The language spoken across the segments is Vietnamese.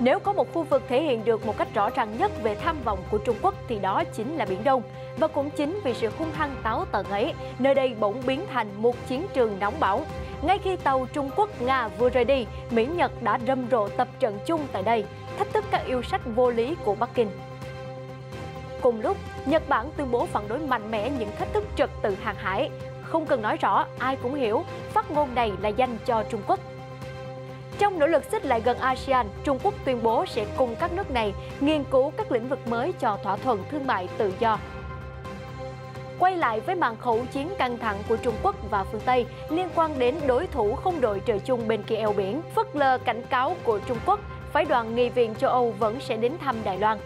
Nếu có một khu vực thể hiện được một cách rõ ràng nhất về tham vọng của Trung Quốc thì đó chính là Biển Đông. Và cũng chính vì sự hung hăng táo tợn ấy, nơi đây bỗng biến thành một chiến trường nóng bỏng. Ngay khi tàu Trung Quốc-Nga vừa rời đi, Mỹ-Nhật đã râm rộ tập trận chung tại đây, thách thức các yêu sách vô lý của Bắc Kinh. Cùng lúc, Nhật Bản tuyên bố phản đối mạnh mẽ những thách thức trật tự hàng hải. Không cần nói rõ, ai cũng hiểu, phát ngôn này là dành cho Trung Quốc trong nỗ lực xích lại gần ASEAN, Trung Quốc tuyên bố sẽ cùng các nước này nghiên cứu các lĩnh vực mới cho thỏa thuận thương mại tự do. Quay lại với màn khẩu chiến căng thẳng của Trung Quốc và phương Tây liên quan đến đối thủ không đội trời chung bên kia eo biển, phớt lờ cảnh cáo của Trung Quốc, phái đoàn nghị viện châu Âu vẫn sẽ đến thăm Đài Loan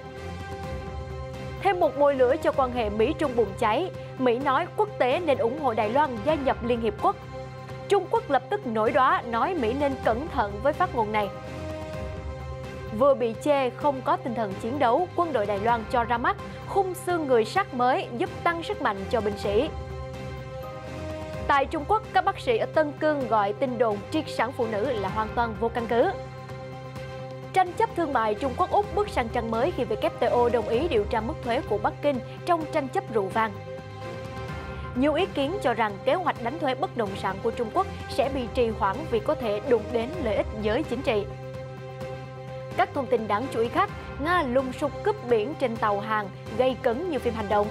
thêm một mồi lửa cho quan hệ Mỹ-Trung bùng cháy. Mỹ nói quốc tế nên ủng hộ Đài Loan gia nhập Liên Hiệp Quốc Trung Quốc lập tức nổi đóa nói Mỹ nên cẩn thận với phát ngôn này. Vừa bị chê không có tinh thần chiến đấu, quân đội Đài Loan cho ra mắt khung xương người sắt mới giúp tăng sức mạnh cho binh sĩ. Tại Trung Quốc, các bác sĩ ở Tân Cương gọi tin đồn triệt sản phụ nữ là hoàn toàn vô căn cứ. Tranh chấp thương mại Trung Quốc-Úc bước sang trang mới khi WTO đồng ý điều tra mức thuế của Bắc Kinh trong tranh chấp rượu vàng. Nhiều ý kiến cho rằng kế hoạch đánh thuế bất động sản của Trung Quốc sẽ bị trì hoãn vì có thể đụng đến lợi ích giới chính trị. Các thông tin đáng chú ý khác, Nga lùng sục cướp biển trên tàu hàng, gây cấn như phim hành động.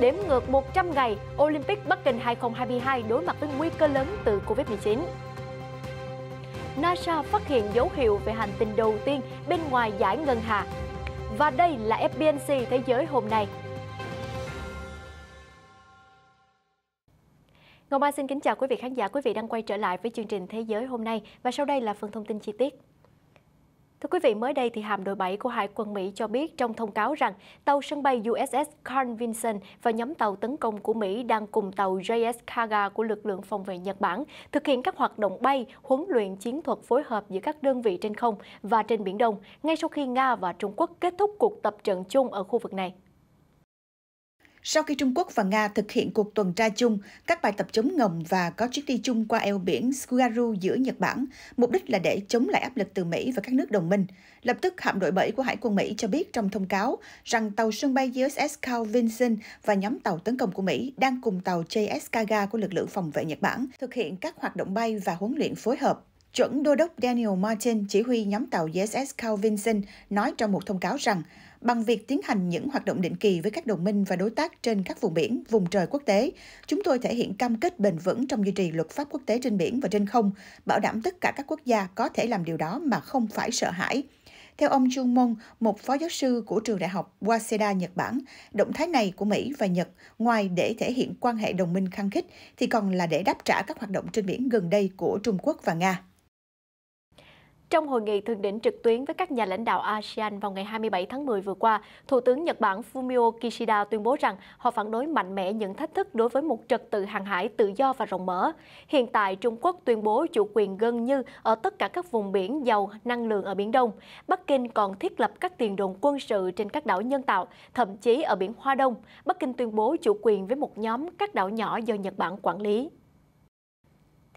Đếm ngược 100 ngày, Olympic Bắc Kinh 2022 đối mặt với nguy cơ lớn từ Covid-19. NASA phát hiện dấu hiệu về hành tinh đầu tiên bên ngoài giải ngân hà. Và đây là FBNC Thế giới hôm nay. Ngọc Mai xin kính chào quý vị khán giả, quý vị đang quay trở lại với chương trình Thế giới hôm nay và sau đây là phần thông tin chi tiết. Thưa quý vị, mới đây thì hạm đội 7 của Hải quân Mỹ cho biết trong thông cáo rằng tàu sân bay USS Carl Vinson và nhóm tàu tấn công của Mỹ đang cùng tàu JS Kaga của lực lượng phòng vệ Nhật Bản thực hiện các hoạt động bay, huấn luyện chiến thuật phối hợp giữa các đơn vị trên không và trên biển Đông ngay sau khi Nga và Trung Quốc kết thúc cuộc tập trận chung ở khu vực này. Sau khi Trung Quốc và Nga thực hiện cuộc tuần tra chung, các bài tập chống ngầm và có chuyến đi chung qua eo biển Sugaru giữa Nhật Bản, mục đích là để chống lại áp lực từ Mỹ và các nước đồng minh. Lập tức, hạm đội 7 của Hải quân Mỹ cho biết trong thông cáo rằng tàu sân bay USS Carl Vinson và nhóm tàu tấn công của Mỹ đang cùng tàu JS Kaga của lực lượng phòng vệ Nhật Bản thực hiện các hoạt động bay và huấn luyện phối hợp. Chuẩn đô đốc Daniel Martin, chỉ huy nhóm tàu USS Carl Vinson, nói trong một thông cáo rằng Bằng việc tiến hành những hoạt động định kỳ với các đồng minh và đối tác trên các vùng biển, vùng trời quốc tế, chúng tôi thể hiện cam kết bền vững trong duy trì luật pháp quốc tế trên biển và trên không, bảo đảm tất cả các quốc gia có thể làm điều đó mà không phải sợ hãi. Theo ông Jung Mong, một phó giáo sư của trường đại học Waseda Nhật Bản, động thái này của Mỹ và Nhật ngoài để thể hiện quan hệ đồng minh khăng khít thì còn là để đáp trả các hoạt động trên biển gần đây của Trung Quốc và Nga. Trong hội nghị thượng đỉnh trực tuyến với các nhà lãnh đạo ASEAN vào ngày 27 tháng 10 vừa qua, Thủ tướng Nhật Bản Fumio Kishida tuyên bố rằng họ phản đối mạnh mẽ những thách thức đối với một trật tự hàng hải tự do và rộng mở. Hiện tại, Trung Quốc tuyên bố chủ quyền gần như ở tất cả các vùng biển giàu năng lượng ở Biển Đông. Bắc Kinh còn thiết lập các tiền đồn quân sự trên các đảo nhân tạo, thậm chí ở biển Hoa Đông. Bắc Kinh tuyên bố chủ quyền với một nhóm các đảo nhỏ do Nhật Bản quản lý.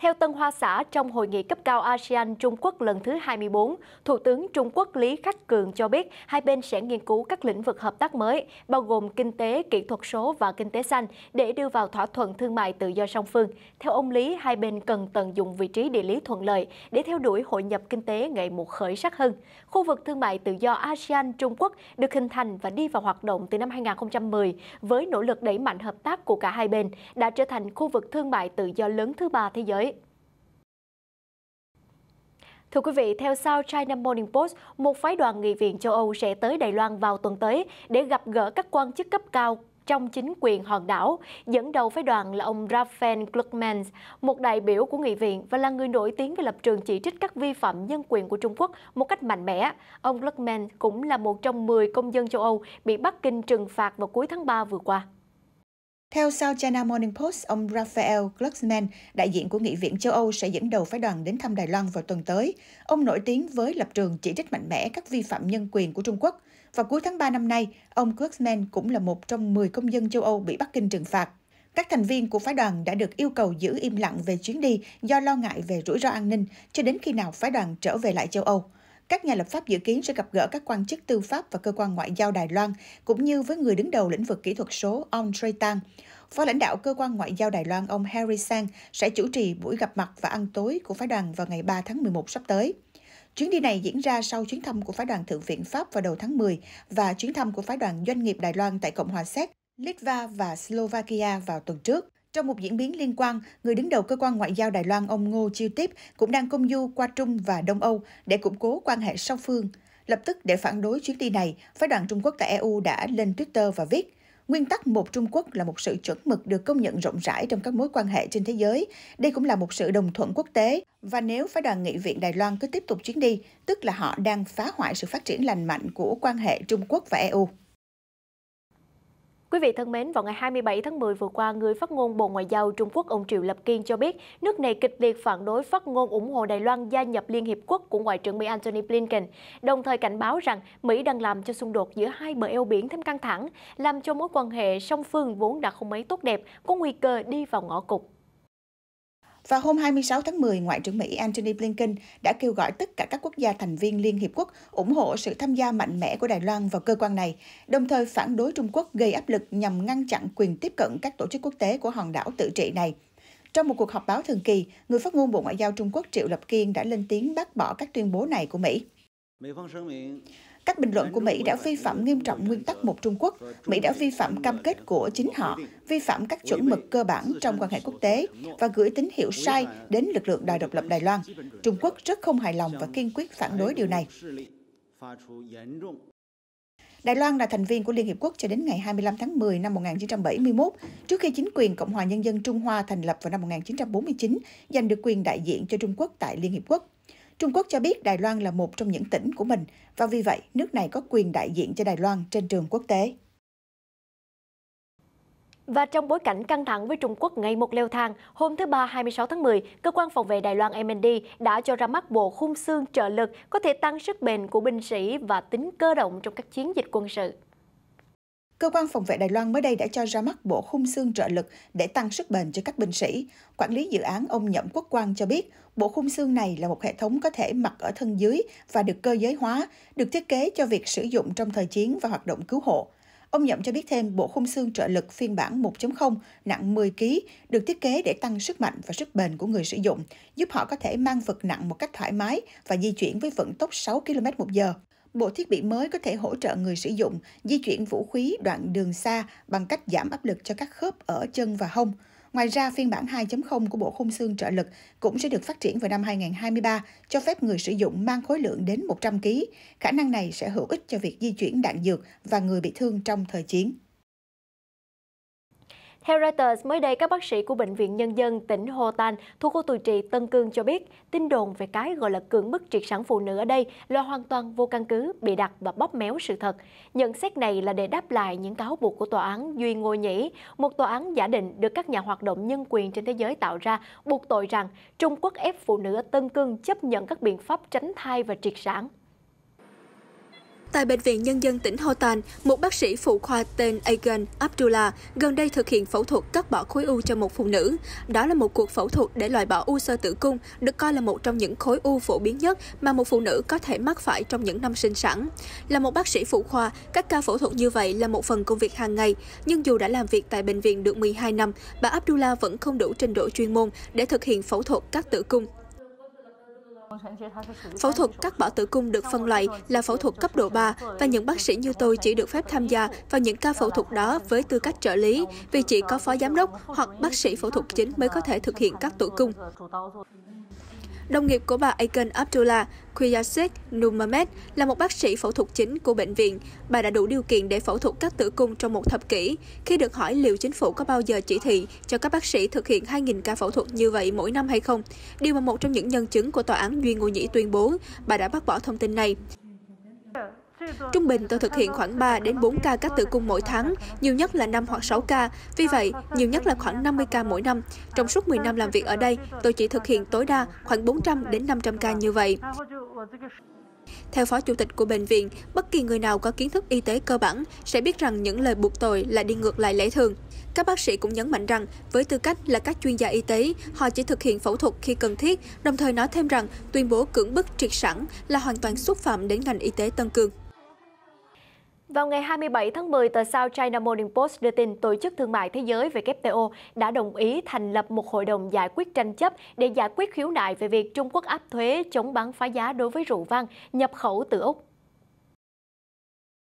Theo Tân Hoa Xã, trong hội nghị cấp cao ASEAN Trung Quốc lần thứ 24, Thủ tướng Trung Quốc Lý Khắc Cường cho biết hai bên sẽ nghiên cứu các lĩnh vực hợp tác mới, bao gồm kinh tế, kỹ thuật số và kinh tế xanh để đưa vào thỏa thuận thương mại tự do song phương. Theo ông Lý, hai bên cần tận dụng vị trí địa lý thuận lợi để theo đuổi hội nhập kinh tế ngày một khởi sắc hơn. Khu vực thương mại tự do ASEAN Trung Quốc được hình thành và đi vào hoạt động từ năm 2010 với nỗ lực đẩy mạnh hợp tác của cả hai bên đã trở thành khu vực thương mại tự do lớn thứ ba thế giới Thưa quý vị, theo South China Morning Post, một phái đoàn nghị viện châu Âu sẽ tới Đài Loan vào tuần tới để gặp gỡ các quan chức cấp cao trong chính quyền hòn đảo. Dẫn đầu phái đoàn là ông Raphael Gluckman, một đại biểu của nghị viện và là người nổi tiếng về lập trường chỉ trích các vi phạm nhân quyền của Trung Quốc một cách mạnh mẽ. Ông Gluckman cũng là một trong 10 công dân châu Âu bị Bắc Kinh trừng phạt vào cuối tháng 3 vừa qua. Theo South China Morning Post, ông Raphael Glucksmann, đại diện của Nghị viện châu Âu sẽ dẫn đầu phái đoàn đến thăm Đài Loan vào tuần tới. Ông nổi tiếng với lập trường chỉ trích mạnh mẽ các vi phạm nhân quyền của Trung Quốc. Và cuối tháng 3 năm nay, ông Glucksmann cũng là một trong 10 công dân châu Âu bị Bắc Kinh trừng phạt. Các thành viên của phái đoàn đã được yêu cầu giữ im lặng về chuyến đi do lo ngại về rủi ro an ninh cho đến khi nào phái đoàn trở về lại châu Âu. Các nhà lập pháp dự kiến sẽ gặp gỡ các quan chức tư pháp và cơ quan ngoại giao Đài Loan, cũng như với người đứng đầu lĩnh vực kỹ thuật số ông Trey Tang. Phó lãnh đạo cơ quan ngoại giao Đài Loan ông Harry Sang sẽ chủ trì buổi gặp mặt và ăn tối của phái đoàn vào ngày 3 tháng 11 sắp tới. Chuyến đi này diễn ra sau chuyến thăm của phái đoàn Thượng viện Pháp vào đầu tháng 10 và chuyến thăm của phái đoàn doanh nghiệp Đài Loan tại Cộng hòa Séc, Litva và Slovakia vào tuần trước. Trong một diễn biến liên quan, người đứng đầu cơ quan ngoại giao Đài Loan ông Ngô Chiêu Tiếp cũng đang công du qua Trung và Đông Âu để củng cố quan hệ song phương. Lập tức để phản đối chuyến đi này, phái đoàn Trung Quốc tại EU đã lên Twitter và viết Nguyên tắc một Trung Quốc là một sự chuẩn mực được công nhận rộng rãi trong các mối quan hệ trên thế giới. Đây cũng là một sự đồng thuận quốc tế. Và nếu phái đoàn nghị viện Đài Loan cứ tiếp tục chuyến đi, tức là họ đang phá hoại sự phát triển lành mạnh của quan hệ Trung Quốc và EU. Quý vị thân mến, vào ngày 27 tháng 10 vừa qua, người phát ngôn Bộ Ngoại giao Trung Quốc ông Triệu Lập Kiên cho biết nước này kịch liệt phản đối phát ngôn ủng hộ Đài Loan gia nhập Liên Hiệp Quốc của Ngoại trưởng Mỹ Antony Blinken, đồng thời cảnh báo rằng Mỹ đang làm cho xung đột giữa hai bờ eo biển thêm căng thẳng, làm cho mối quan hệ song phương vốn đã không mấy tốt đẹp, có nguy cơ đi vào ngõ cụt. Vào hôm 26 tháng 10, Ngoại trưởng Mỹ Antony Blinken đã kêu gọi tất cả các quốc gia thành viên Liên Hiệp Quốc ủng hộ sự tham gia mạnh mẽ của Đài Loan vào cơ quan này, đồng thời phản đối Trung Quốc gây áp lực nhằm ngăn chặn quyền tiếp cận các tổ chức quốc tế của hòn đảo tự trị này. Trong một cuộc họp báo thường kỳ, người phát ngôn Bộ Ngoại giao Trung Quốc Triệu Lập Kiên đã lên tiếng bác bỏ các tuyên bố này của Mỹ. Các bình luận của Mỹ đã vi phạm nghiêm trọng nguyên tắc một Trung Quốc. Mỹ đã vi phạm cam kết của chính họ, vi phạm các chuẩn mực cơ bản trong quan hệ quốc tế và gửi tín hiệu sai đến lực lượng đòi độc lập Đài Loan. Trung Quốc rất không hài lòng và kiên quyết phản đối điều này. Đài Loan là thành viên của Liên Hiệp Quốc cho đến ngày 25 tháng 10 năm 1971, trước khi chính quyền Cộng hòa Nhân dân Trung Hoa thành lập vào năm 1949, giành được quyền đại diện cho Trung Quốc tại Liên Hiệp Quốc. Trung Quốc cho biết Đài Loan là một trong những tỉnh của mình và vì vậy nước này có quyền đại diện cho Đài Loan trên trường quốc tế. Và trong bối cảnh căng thẳng với Trung Quốc ngày một leo thang, hôm thứ Ba 26 tháng 10, Cơ quan Phòng vệ Đài Loan MND đã cho ra mắt bộ khung xương trợ lực có thể tăng sức bền của binh sĩ và tính cơ động trong các chiến dịch quân sự. Cơ quan phòng vệ Đài Loan mới đây đã cho ra mắt bộ khung xương trợ lực để tăng sức bền cho các binh sĩ. Quản lý dự án ông Nhậm Quốc Quang cho biết, bộ khung xương này là một hệ thống có thể mặc ở thân dưới và được cơ giới hóa, được thiết kế cho việc sử dụng trong thời chiến và hoạt động cứu hộ. Ông Nhậm cho biết thêm bộ khung xương trợ lực phiên bản 1.0 nặng 10 kg được thiết kế để tăng sức mạnh và sức bền của người sử dụng, giúp họ có thể mang vật nặng một cách thoải mái và di chuyển với vận tốc 6 km một giờ bộ thiết bị mới có thể hỗ trợ người sử dụng di chuyển vũ khí đoạn đường xa bằng cách giảm áp lực cho các khớp ở chân và hông. Ngoài ra, phiên bản 2.0 của bộ khung xương trợ lực cũng sẽ được phát triển vào năm 2023, cho phép người sử dụng mang khối lượng đến 100 kg. Khả năng này sẽ hữu ích cho việc di chuyển đạn dược và người bị thương trong thời chiến. Theo Reuters, mới đây các bác sĩ của Bệnh viện Nhân dân tỉnh Hồ Tan thuộc khu tù trị Tân Cương cho biết, tin đồn về cái gọi là cưỡng bức triệt sản phụ nữ ở đây là hoàn toàn vô căn cứ, bị đặt và bóp méo sự thật. Nhận xét này là để đáp lại những cáo buộc của tòa án Duy Ngô Nhĩ, một tòa án giả định được các nhà hoạt động nhân quyền trên thế giới tạo ra, buộc tội rằng Trung Quốc ép phụ nữ ở Tân Cương chấp nhận các biện pháp tránh thai và triệt sản. Tại Bệnh viện Nhân dân tỉnh Hồ Tàn, một bác sĩ phụ khoa tên Agan Abdullah gần đây thực hiện phẫu thuật cắt bỏ khối u cho một phụ nữ. Đó là một cuộc phẫu thuật để loại bỏ u sơ tử cung, được coi là một trong những khối u phổ biến nhất mà một phụ nữ có thể mắc phải trong những năm sinh sản. Là một bác sĩ phụ khoa, các ca phẫu thuật như vậy là một phần công việc hàng ngày. Nhưng dù đã làm việc tại bệnh viện được 12 năm, bà Abdullah vẫn không đủ trình độ chuyên môn để thực hiện phẫu thuật cắt tử cung Phẫu thuật cắt bỏ tử cung được phân loại là phẫu thuật cấp độ 3 và những bác sĩ như tôi chỉ được phép tham gia vào những ca phẫu thuật đó với tư cách trợ lý vì chỉ có phó giám đốc hoặc bác sĩ phẫu thuật chính mới có thể thực hiện cắt tử cung. Đồng nghiệp của bà Aiken Abdullah, Quyasek Numamed là một bác sĩ phẫu thuật chính của bệnh viện. Bà đã đủ điều kiện để phẫu thuật các tử cung trong một thập kỷ. Khi được hỏi liệu chính phủ có bao giờ chỉ thị cho các bác sĩ thực hiện 2.000 ca phẫu thuật như vậy mỗi năm hay không, điều mà một trong những nhân chứng của tòa án Duy Ngô Nhĩ tuyên bố, bà đã bác bỏ thông tin này. Trung bình tôi thực hiện khoảng 3 đến 4 ca cắt tử cung mỗi tháng, nhiều nhất là 5 hoặc 6 ca. Vì vậy, nhiều nhất là khoảng 50 ca mỗi năm. Trong suốt 10 năm làm việc ở đây, tôi chỉ thực hiện tối đa khoảng 400 đến 500 ca như vậy. Theo phó chủ tịch của bệnh viện, bất kỳ người nào có kiến thức y tế cơ bản sẽ biết rằng những lời buộc tội là đi ngược lại lẽ thường. Các bác sĩ cũng nhấn mạnh rằng, với tư cách là các chuyên gia y tế, họ chỉ thực hiện phẫu thuật khi cần thiết, đồng thời nói thêm rằng tuyên bố cưỡng bức triệt sản là hoàn toàn xúc phạm đến ngành y tế Tân Cương. Vào ngày 27 tháng 10, tờ sao China Morning Post đưa tin Tổ chức Thương mại Thế giới WTO đã đồng ý thành lập một hội đồng giải quyết tranh chấp để giải quyết khiếu nại về việc Trung Quốc áp thuế chống bán phá giá đối với rượu vang nhập khẩu từ Úc.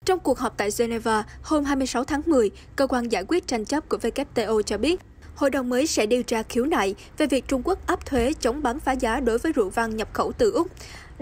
Trong cuộc họp tại Geneva hôm 26 tháng 10, cơ quan giải quyết tranh chấp của WTO cho biết hội đồng mới sẽ điều tra khiếu nại về việc Trung Quốc áp thuế chống bán phá giá đối với rượu vang nhập khẩu từ Úc.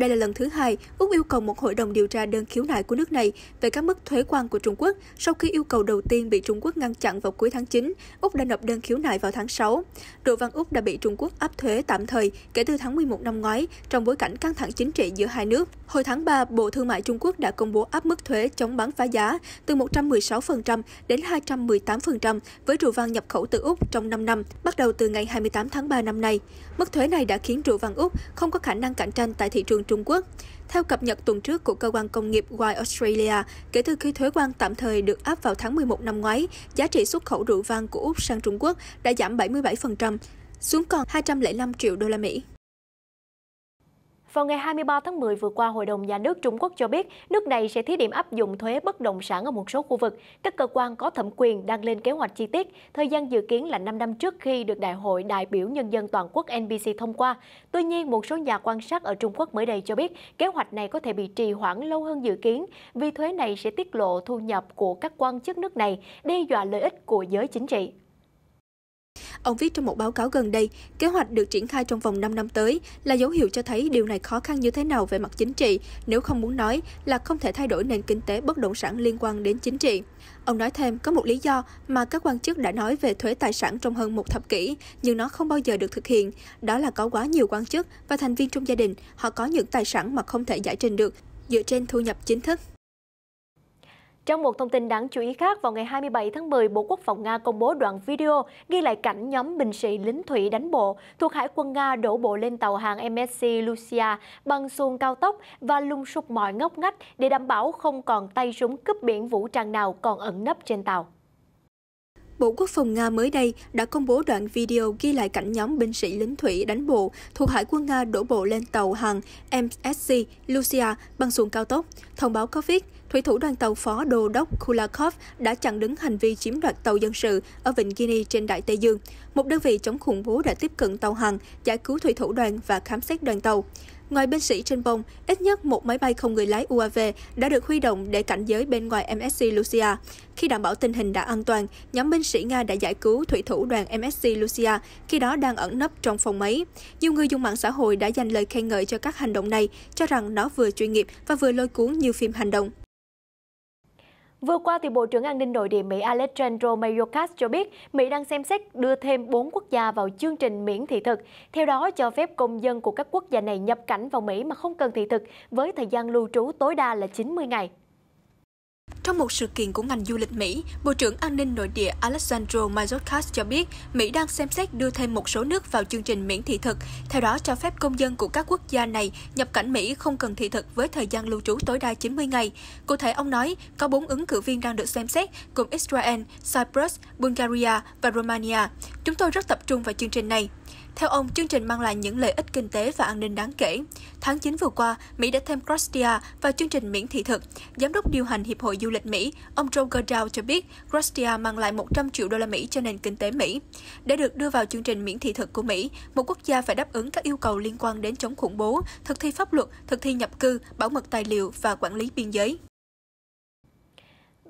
Đây là lần thứ hai Úc yêu cầu một hội đồng điều tra đơn khiếu nại của nước này về các mức thuế quan của Trung Quốc sau khi yêu cầu đầu tiên bị Trung Quốc ngăn chặn vào cuối tháng 9. Úc đã nộp đơn khiếu nại vào tháng 6. Đồ văn Úc đã bị Trung Quốc áp thuế tạm thời kể từ tháng 11 năm ngoái trong bối cảnh căng thẳng chính trị giữa hai nước. Hồi tháng 3, Bộ Thương mại Trung Quốc đã công bố áp mức thuế chống bán phá giá từ 116% đến 218% với rượu vang nhập khẩu từ Úc trong 5 năm, bắt đầu từ ngày 28 tháng 3 năm nay. Mức thuế này đã khiến rượu vang Úc không có khả năng cạnh tranh tại thị trường Trung Quốc. Theo cập nhật tuần trước của cơ quan công nghiệp Wine Australia, kể từ khi thuế quan tạm thời được áp vào tháng 11 năm ngoái, giá trị xuất khẩu rượu vang của Úc sang Trung Quốc đã giảm 77%, xuống còn 205 triệu đô la Mỹ. Vào ngày 23 tháng 10 vừa qua, Hội đồng Nhà nước Trung Quốc cho biết nước này sẽ thí điểm áp dụng thuế bất động sản ở một số khu vực. Các cơ quan có thẩm quyền đang lên kế hoạch chi tiết. Thời gian dự kiến là 5 năm trước khi được Đại hội đại biểu Nhân dân toàn quốc NBC thông qua. Tuy nhiên, một số nhà quan sát ở Trung Quốc mới đây cho biết kế hoạch này có thể bị trì hoãn lâu hơn dự kiến vì thuế này sẽ tiết lộ thu nhập của các quan chức nước này, đe dọa lợi ích của giới chính trị. Ông viết trong một báo cáo gần đây, kế hoạch được triển khai trong vòng 5 năm tới là dấu hiệu cho thấy điều này khó khăn như thế nào về mặt chính trị, nếu không muốn nói là không thể thay đổi nền kinh tế bất động sản liên quan đến chính trị. Ông nói thêm có một lý do mà các quan chức đã nói về thuế tài sản trong hơn một thập kỷ, nhưng nó không bao giờ được thực hiện. Đó là có quá nhiều quan chức và thành viên trong gia đình, họ có những tài sản mà không thể giải trình được dựa trên thu nhập chính thức. Trong một thông tin đáng chú ý khác, vào ngày 27 tháng 10, Bộ Quốc phòng Nga công bố đoạn video ghi lại cảnh nhóm binh sĩ lính thủy đánh bộ thuộc Hải quân Nga đổ bộ lên tàu hàng MSC Lucia bằng xuồng cao tốc và lung sục mọi ngóc ngách để đảm bảo không còn tay súng cướp biển vũ trang nào còn ẩn nấp trên tàu. Bộ Quốc phòng Nga mới đây đã công bố đoạn video ghi lại cảnh nhóm binh sĩ lính thủy đánh bộ thuộc Hải quân Nga đổ bộ lên tàu hàng MSC Lucia bằng xuồng cao tốc. Thông báo có viết, thủy thủ đoàn tàu phó đô đốc Kulakov đã chặn đứng hành vi chiếm đoạt tàu dân sự ở Vịnh Guinea trên Đại Tây Dương. Một đơn vị chống khủng bố đã tiếp cận tàu hàng, giải cứu thủy thủ đoàn và khám xét đoàn tàu. Ngoài binh sĩ trên bông, ít nhất một máy bay không người lái UAV đã được huy động để cảnh giới bên ngoài MSC Lucia. Khi đảm bảo tình hình đã an toàn, nhóm binh sĩ Nga đã giải cứu thủy thủ đoàn MSC Lucia, khi đó đang ẩn nấp trong phòng máy. Nhiều người dùng mạng xã hội đã dành lời khen ngợi cho các hành động này, cho rằng nó vừa chuyên nghiệp và vừa lôi cuốn như phim hành động. Vừa qua, thì Bộ trưởng An ninh Nội địa Mỹ Alejandro Mayorkas cho biết Mỹ đang xem xét đưa thêm 4 quốc gia vào chương trình miễn thị thực, theo đó cho phép công dân của các quốc gia này nhập cảnh vào Mỹ mà không cần thị thực với thời gian lưu trú tối đa là 90 ngày. Trong một sự kiện của ngành du lịch Mỹ, Bộ trưởng An ninh Nội địa Alexandro Mayorkas cho biết Mỹ đang xem xét đưa thêm một số nước vào chương trình miễn thị thực, theo đó cho phép công dân của các quốc gia này nhập cảnh Mỹ không cần thị thực với thời gian lưu trú tối đa 90 ngày. Cụ thể, ông nói có bốn ứng cử viên đang được xem xét, gồm Israel, Cyprus, Bulgaria và Romania. Chúng tôi rất tập trung vào chương trình này. Theo ông, chương trình mang lại những lợi ích kinh tế và an ninh đáng kể. Tháng 9 vừa qua, Mỹ đã thêm Croatia vào chương trình miễn thị thực. Giám đốc điều hành Hiệp hội Du lịch Mỹ, ông Joe Goodall cho biết Croatia mang lại 100 triệu đô la Mỹ cho nền kinh tế Mỹ. Để được đưa vào chương trình miễn thị thực của Mỹ, một quốc gia phải đáp ứng các yêu cầu liên quan đến chống khủng bố, thực thi pháp luật, thực thi nhập cư, bảo mật tài liệu và quản lý biên giới.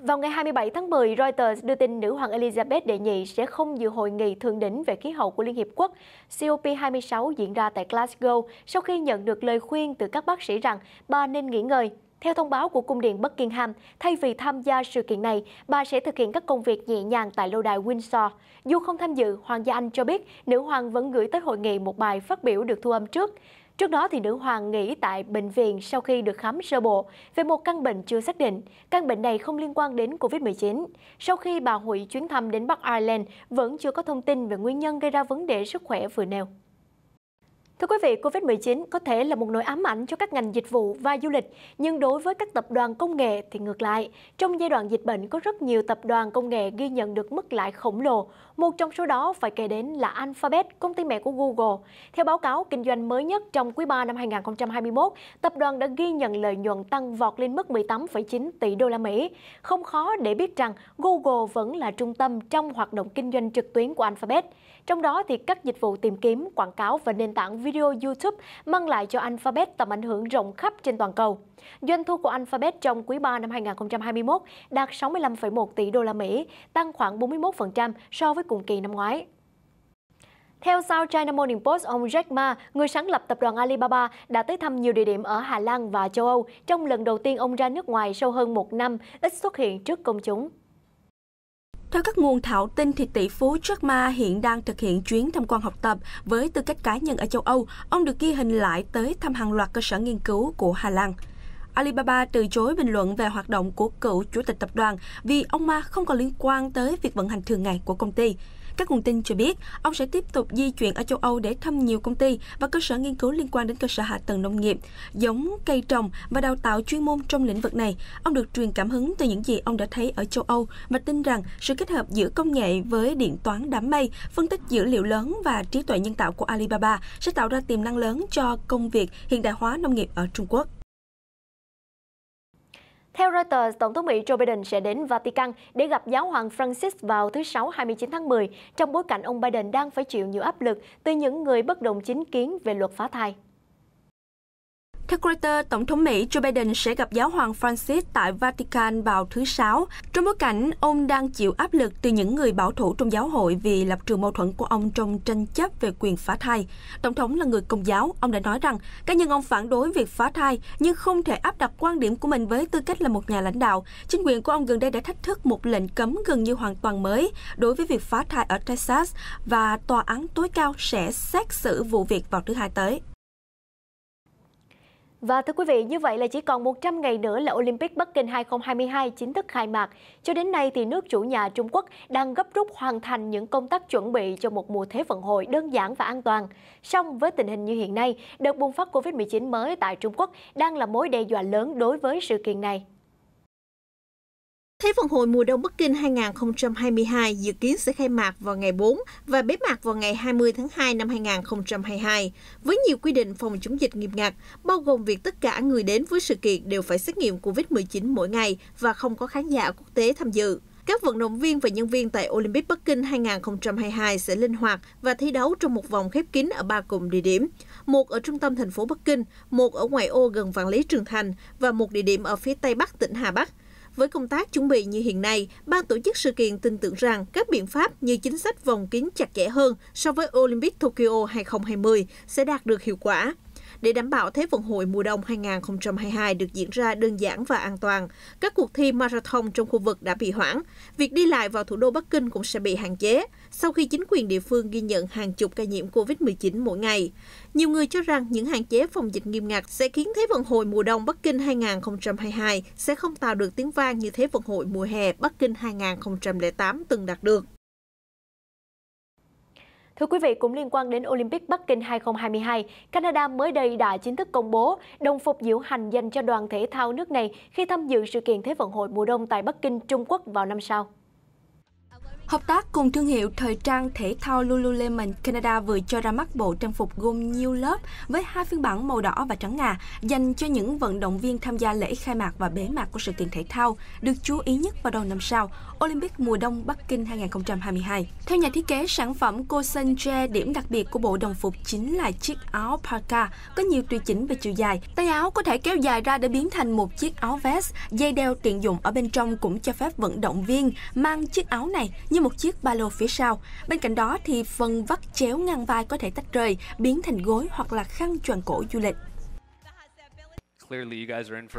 Vào ngày 27 tháng 10, Reuters đưa tin nữ hoàng Elizabeth đệ nhị sẽ không dự hội nghị thượng đỉnh về khí hậu của Liên Hiệp Quốc COP26 diễn ra tại Glasgow sau khi nhận được lời khuyên từ các bác sĩ rằng bà nên nghỉ ngơi. Theo thông báo của Cung điện Buckingham, thay vì tham gia sự kiện này, bà sẽ thực hiện các công việc nhẹ nhàng tại lâu đài Windsor. Dù không tham dự, Hoàng gia Anh cho biết nữ hoàng vẫn gửi tới hội nghị một bài phát biểu được thu âm trước. Trước đó, thì nữ hoàng nghỉ tại bệnh viện sau khi được khám sơ bộ về một căn bệnh chưa xác định. Căn bệnh này không liên quan đến COVID-19. Sau khi bà hủy chuyến thăm đến Bắc Ireland, vẫn chưa có thông tin về nguyên nhân gây ra vấn đề sức khỏe vừa nêu. Thưa quý vị, Covid-19 có thể là một nỗi ám ảnh cho các ngành dịch vụ và du lịch, nhưng đối với các tập đoàn công nghệ thì ngược lại. Trong giai đoạn dịch bệnh có rất nhiều tập đoàn công nghệ ghi nhận được mức lãi khổng lồ. Một trong số đó phải kể đến là Alphabet, công ty mẹ của Google. Theo báo cáo kinh doanh mới nhất trong quý 3 năm 2021, tập đoàn đã ghi nhận lợi nhuận tăng vọt lên mức 18,9 tỷ đô la Mỹ. Không khó để biết rằng Google vẫn là trung tâm trong hoạt động kinh doanh trực tuyến của Alphabet. Trong đó thì các dịch vụ tìm kiếm, quảng cáo và nền tảng video video YouTube mang lại cho Alphabet tầm ảnh hưởng rộng khắp trên toàn cầu. Doanh thu của Alphabet trong quý 3 năm 2021 đạt 65,1 tỷ đô la Mỹ, tăng khoảng 41% so với cùng kỳ năm ngoái. Theo South China Morning Post, ông Jack Ma, người sáng lập tập đoàn Alibaba, đã tới thăm nhiều địa điểm ở Hà Lan và châu Âu trong lần đầu tiên ông ra nước ngoài sau hơn một năm ít xuất hiện trước công chúng. Theo các nguồn thạo tin thì tỷ phú Jack Ma hiện đang thực hiện chuyến tham quan học tập với tư cách cá nhân ở châu Âu. Ông được ghi hình lại tới thăm hàng loạt cơ sở nghiên cứu của Hà Lan. Alibaba từ chối bình luận về hoạt động của cựu chủ tịch tập đoàn vì ông Ma không còn liên quan tới việc vận hành thường ngày của công ty. Các nguồn tin cho biết, ông sẽ tiếp tục di chuyển ở châu Âu để thăm nhiều công ty và cơ sở nghiên cứu liên quan đến cơ sở hạ tầng nông nghiệp, giống cây trồng và đào tạo chuyên môn trong lĩnh vực này. Ông được truyền cảm hứng từ những gì ông đã thấy ở châu Âu và tin rằng sự kết hợp giữa công nghệ với điện toán đám mây, phân tích dữ liệu lớn và trí tuệ nhân tạo của Alibaba sẽ tạo ra tiềm năng lớn cho công việc hiện đại hóa nông nghiệp ở Trung Quốc. Theo Reuters, Tổng thống Mỹ Joe Biden sẽ đến Vatican để gặp giáo hoàng Francis vào thứ Sáu 29 tháng 10, trong bối cảnh ông Biden đang phải chịu nhiều áp lực từ những người bất đồng chính kiến về luật phá thai. Theo Reuters, Tổng thống Mỹ Joe Biden sẽ gặp giáo hoàng Francis tại Vatican vào thứ Sáu, trong bối cảnh ông đang chịu áp lực từ những người bảo thủ trong giáo hội vì lập trường mâu thuẫn của ông trong tranh chấp về quyền phá thai. Tổng thống là người Công giáo, ông đã nói rằng cá nhân ông phản đối việc phá thai nhưng không thể áp đặt quan điểm của mình với tư cách là một nhà lãnh đạo. Chính quyền của ông gần đây đã thách thức một lệnh cấm gần như hoàn toàn mới đối với việc phá thai ở Texas và tòa án tối cao sẽ xét xử vụ việc vào thứ Hai tới. Và thưa quý vị, như vậy là chỉ còn 100 ngày nữa là Olympic Bắc Kinh 2022 chính thức khai mạc. Cho đến nay thì nước chủ nhà Trung Quốc đang gấp rút hoàn thành những công tác chuẩn bị cho một mùa Thế vận hội đơn giản và an toàn. Song với tình hình như hiện nay, đợt bùng phát Covid-19 mới tại Trung Quốc đang là mối đe dọa lớn đối với sự kiện này. Thế vận hội mùa đông Bắc Kinh 2022 dự kiến sẽ khai mạc vào ngày 4 và bế mạc vào ngày 20 tháng 2 năm 2022, với nhiều quy định phòng chống dịch nghiêm ngặt, bao gồm việc tất cả người đến với sự kiện đều phải xét nghiệm COVID-19 mỗi ngày và không có khán giả quốc tế tham dự. Các vận động viên và nhân viên tại Olympic Bắc Kinh 2022 sẽ linh hoạt và thi đấu trong một vòng khép kín ở ba cụm địa điểm. Một ở trung tâm thành phố Bắc Kinh, một ở ngoại ô gần vạn lý Trường Thành và một địa điểm ở phía tây bắc tỉnh Hà Bắc. Với công tác chuẩn bị như hiện nay, ban tổ chức sự kiện tin tưởng rằng các biện pháp như chính sách vòng kín chặt chẽ hơn so với Olympic Tokyo 2020 sẽ đạt được hiệu quả. Để đảm bảo Thế vận hội mùa đông 2022 được diễn ra đơn giản và an toàn, các cuộc thi marathon trong khu vực đã bị hoãn. Việc đi lại vào thủ đô Bắc Kinh cũng sẽ bị hạn chế sau khi chính quyền địa phương ghi nhận hàng chục ca nhiễm COVID-19 mỗi ngày. Nhiều người cho rằng những hạn chế phòng dịch nghiêm ngặt sẽ khiến Thế vận hội mùa đông Bắc Kinh 2022 sẽ không tạo được tiếng vang như Thế vận hội mùa hè Bắc Kinh 2008 từng đạt được. Thưa quý vị, cũng liên quan đến Olympic Bắc Kinh 2022, Canada mới đây đã chính thức công bố đồng phục diễu hành dành cho đoàn thể thao nước này khi tham dự sự kiện Thế vận hội mùa đông tại Bắc Kinh, Trung Quốc vào năm sau. Hợp tác cùng thương hiệu thời trang thể thao Lululemon Canada vừa cho ra mắt bộ trang phục gồm nhiều lớp với hai phiên bản màu đỏ và trắng ngà dành cho những vận động viên tham gia lễ khai mạc và bế mạc của sự kiện thể thao được chú ý nhất vào đầu năm sau, Olympic mùa đông Bắc Kinh 2022. Theo nhà thiết kế sản phẩm Kosen Che, điểm đặc biệt của bộ đồng phục chính là chiếc áo parka có nhiều tùy chỉnh về chiều dài. Tay áo có thể kéo dài ra để biến thành một chiếc áo vest, dây đeo tiện dụng ở bên trong cũng cho phép vận động viên mang chiếc áo này như như một chiếc ba lô phía sau. Bên cạnh đó thì phần vắt chéo ngang vai có thể tách rời, biến thành gối hoặc là khăn choàng cổ du lịch.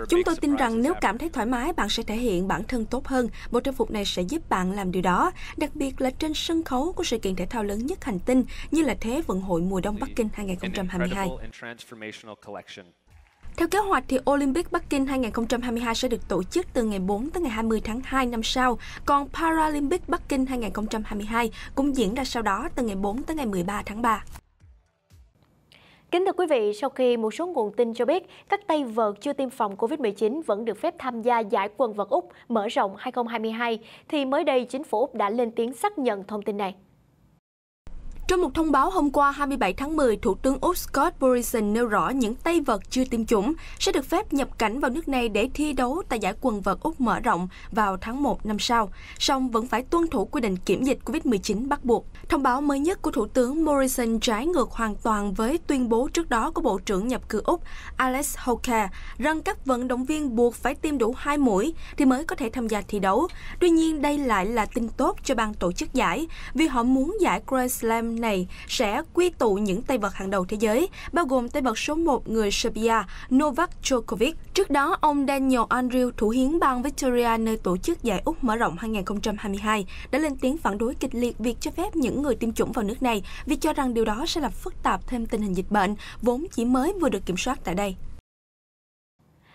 Chúng tôi tin rằng nếu cảm thấy thoải mái, bạn sẽ thể hiện bản thân tốt hơn. Bộ trang phục này sẽ giúp bạn làm điều đó, đặc biệt là trên sân khấu của sự kiện thể thao lớn nhất hành tinh như là Thế vận hội mùa đông Bắc Kinh 2022. Theo kế hoạch thì Olympic Bắc Kinh 2022 sẽ được tổ chức từ ngày 4 tới ngày 20 tháng 2 năm sau, còn Paralympic Bắc Kinh 2022 cũng diễn ra sau đó từ ngày 4 tới ngày 13 tháng 3. Kính thưa quý vị, sau khi một số nguồn tin cho biết các tay vợt chưa tiêm phòng COVID-19 vẫn được phép tham gia giải quần vợt Úc mở rộng 2022, thì mới đây chính phủ Úc đã lên tiếng xác nhận thông tin này. Trong một thông báo hôm qua 27 tháng 10, Thủ tướng Úc Scott Morrison nêu rõ những tay vật chưa tiêm chủng sẽ được phép nhập cảnh vào nước này để thi đấu tại giải quần vợt Úc mở rộng vào tháng 1 năm sau, song vẫn phải tuân thủ quy định kiểm dịch COVID-19 bắt buộc. Thông báo mới nhất của Thủ tướng Morrison trái ngược hoàn toàn với tuyên bố trước đó của Bộ trưởng nhập cư Úc Alex Hawke rằng các vận động viên buộc phải tiêm đủ hai mũi thì mới có thể tham gia thi đấu. Tuy nhiên, đây lại là tin tốt cho ban tổ chức giải vì họ muốn giải Grand Slam này sẽ quy tụ những tay vợt hàng đầu thế giới, bao gồm tay vợt số 1 người Serbia Novak Djokovic. Trước đó, ông Daniel Andrew, thủ hiến bang Victoria nơi tổ chức giải Úc mở rộng 2022, đã lên tiếng phản đối kịch liệt việc cho phép những người tiêm chủng vào nước này vì cho rằng điều đó sẽ làm phức tạp thêm tình hình dịch bệnh vốn chỉ mới vừa được kiểm soát tại đây.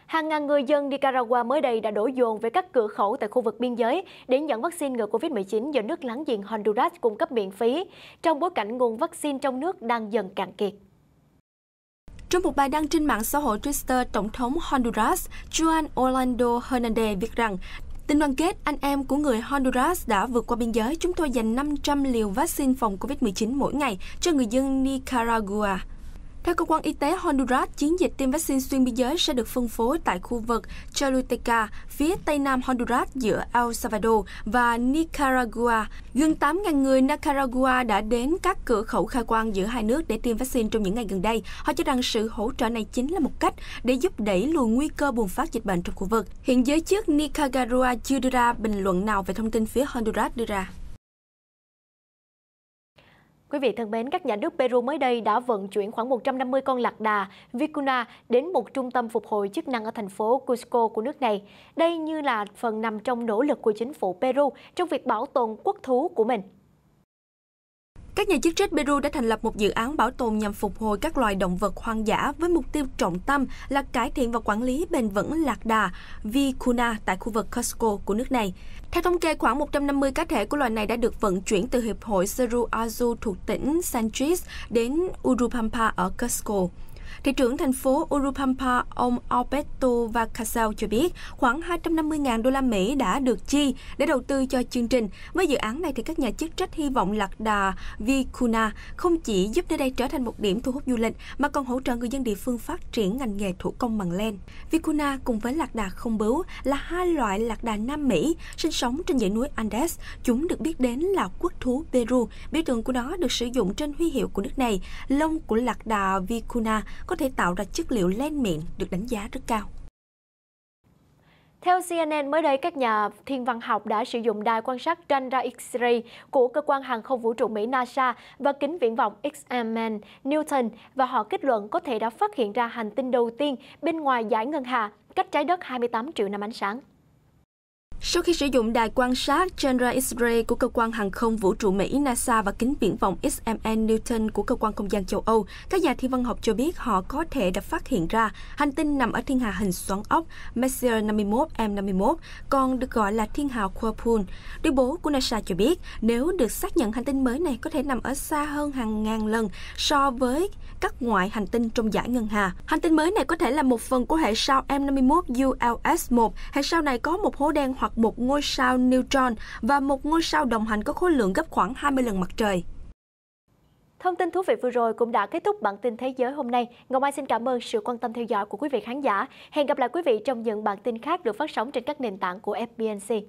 Hàng ngàn người dân Nicaragua mới đây đã đổ dồn về các cửa khẩu tại khu vực biên giới để nhận vaccine ngừa COVID-19 do nước láng giềng Honduras cung cấp miễn phí, trong bối cảnh nguồn vaccine trong nước đang dần cạn kiệt. Trong một bài đăng trên mạng xã hội Twitter, Tổng thống Honduras Juan Orlando Hernandez viết rằng Tình đoàn kết anh em của người Honduras đã vượt qua biên giới. Chúng tôi dành 500 liều vaccine phòng COVID-19 mỗi ngày cho người dân Nicaragua. Theo cơ quan y tế Honduras, chiến dịch tiêm vaccine xuyên biên giới sẽ được phân phối tại khu vực Choluteca, phía tây nam Honduras giữa El Salvador và Nicaragua. Gần 8.000 người Nicaragua đã đến các cửa khẩu khai quan giữa hai nước để tiêm vaccine trong những ngày gần đây. Họ cho rằng sự hỗ trợ này chính là một cách để giúp đẩy lùi nguy cơ bùng phát dịch bệnh trong khu vực. Hiện giới chức Nicaragua chưa đưa ra bình luận nào về thông tin phía Honduras đưa ra. Quý vị thân mến, các nhà nước Peru mới đây đã vận chuyển khoảng 150 con lạc đà Vicuna đến một trung tâm phục hồi chức năng ở thành phố Cusco của nước này. Đây như là phần nằm trong nỗ lực của chính phủ Peru trong việc bảo tồn quốc thú của mình. Các nhà chức trách Peru đã thành lập một dự án bảo tồn nhằm phục hồi các loài động vật hoang dã với mục tiêu trọng tâm là cải thiện và quản lý bền vững lạc đà Vicuna tại khu vực Cusco của nước này. Theo thống kê, khoảng 150 cá thể của loài này đã được vận chuyển từ Hiệp hội Seru Azu thuộc tỉnh Sanchez đến Urupampa ở Cusco. Thị trưởng thành phố Urupampa, ông Alberto Vacasau cho biết khoảng 250.000 đô la Mỹ đã được chi để đầu tư cho chương trình. Với dự án này thì các nhà chức trách hy vọng lạc đà Vicuna không chỉ giúp nơi đây trở thành một điểm thu hút du lịch mà còn hỗ trợ người dân địa phương phát triển ngành nghề thủ công bằng len. Vicuna cùng với lạc đà không bướu là hai loại lạc đà Nam Mỹ sinh sống trên dãy núi Andes. Chúng được biết đến là quốc thú Peru. Biểu tượng của nó được sử dụng trên huy hiệu của nước này. Lông của lạc đà Vicuna có thể tạo ra chất liệu len miệng được đánh giá rất cao. Theo CNN, mới đây các nhà thiên văn học đã sử dụng đài quan sát tranh ra X-ray của cơ quan hàng không vũ trụ Mỹ NASA và kính viễn vọng XMN Newton và họ kết luận có thể đã phát hiện ra hành tinh đầu tiên bên ngoài giải ngân hà, cách trái đất 28 triệu năm ánh sáng. Sau khi sử dụng đài quan sát Chandra X-ray của cơ quan hàng không vũ trụ Mỹ NASA và kính viễn vọng SMN Newton của cơ quan không gian châu Âu, các nhà thiên văn học cho biết họ có thể đã phát hiện ra hành tinh nằm ở thiên hà hình xoắn ốc Messier 51 M51, còn được gọi là thiên hà Whirlpool. Tuyên bố của NASA cho biết, nếu được xác nhận hành tinh mới này có thể nằm ở xa hơn hàng ngàn lần so với các ngoại hành tinh trong giải ngân hà. Hành tinh mới này có thể là một phần của hệ sao M51 ULS-1. Hệ sao này có một hố đen hoặc một ngôi sao neutron và một ngôi sao đồng hành có khối lượng gấp khoảng 20 lần mặt trời. Thông tin thú vị vừa rồi cũng đã kết thúc bản tin thế giới hôm nay. Ngọc Mai xin cảm ơn sự quan tâm theo dõi của quý vị khán giả. Hẹn gặp lại quý vị trong những bản tin khác được phát sóng trên các nền tảng của FBNC.